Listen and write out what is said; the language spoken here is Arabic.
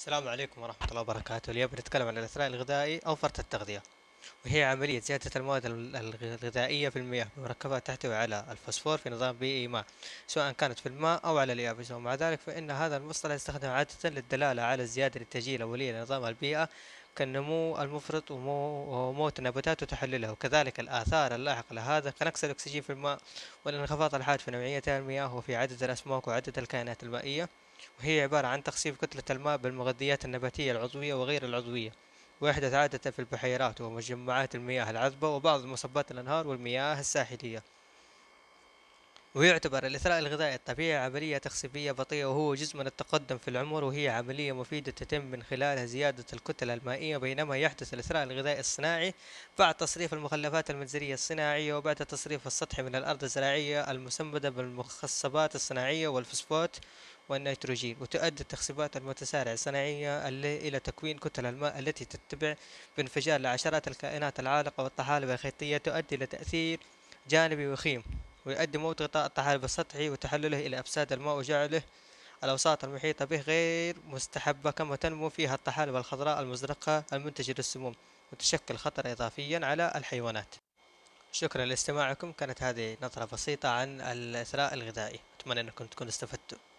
السلام عليكم ورحمة الله وبركاته اليوم بنتكلم عن الأثناء الغذائي أو فرط التغذية وهي عملية زيادة المواد الغذائية في المياه بمركبات تحتوي على الفوسفور في نظام بيئي ما سواء كانت في الماء أو على اليابسة ومع ذلك فإن هذا المصطلح يستخدم عادة للدلالة على الزيادة الإنتاجية الأولية لنظام البيئة كالنمو المفرط وموت النباتات وتحللها وكذلك الآثار اللاحقة لهذا كنقص الأكسجين في الماء والانخفاض الحاد في نوعية المياه وفي عدد الأسماك وعدد الكائنات المائية وهي عبارة عن تخصيب كتلة الماء بالمغذيات النباتية العضوية وغير العضوية ويحدث عادة في البحيرات ومجمعات المياه العذبة وبعض مصبات الأنهار والمياه الساحلية ويعتبر الإثراء الغذائي الطبيعي عملية تخصيبية بطيئة وهو جزء من التقدم في العمر وهي عملية مفيدة تتم من خلالها زيادة الكتلة المائية بينما يحدث الإثراء الغذائي الصناعي بعد تصريف المخلفات المنزلية الصناعية وبعد تصريف السطح من الأرض الزراعية المسمدة بالمخصبات الصناعية والفوسفات والنيتروجين وتؤدي التخصيبات المتسارعة الصناعية إلى تكوين كتل الماء التي تتبع بانفجار لعشرات الكائنات العالقة والطحالب الخيطية تؤدي إلى تأثير جانبي وخيم ويؤدي موت غطاء الطحالب السطحي وتحلله إلى أفساد الماء وجعله الأوساط المحيطة به غير مستحبة كما تنمو فيها الطحالب الخضراء المزرقة المنتجة للسموم وتشكل خطر إضافيا على الحيوانات شكرا لاستماعكم كانت هذه نظرة بسيطة عن الإثراء الغذائي أتمنى أنكم تكونوا استفدتوا